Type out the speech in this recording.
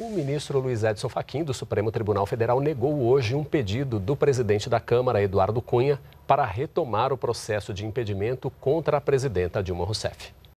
O ministro Luiz Edson Fachin, do Supremo Tribunal Federal, negou hoje um pedido do presidente da Câmara, Eduardo Cunha, para retomar o processo de impedimento contra a presidenta Dilma Rousseff.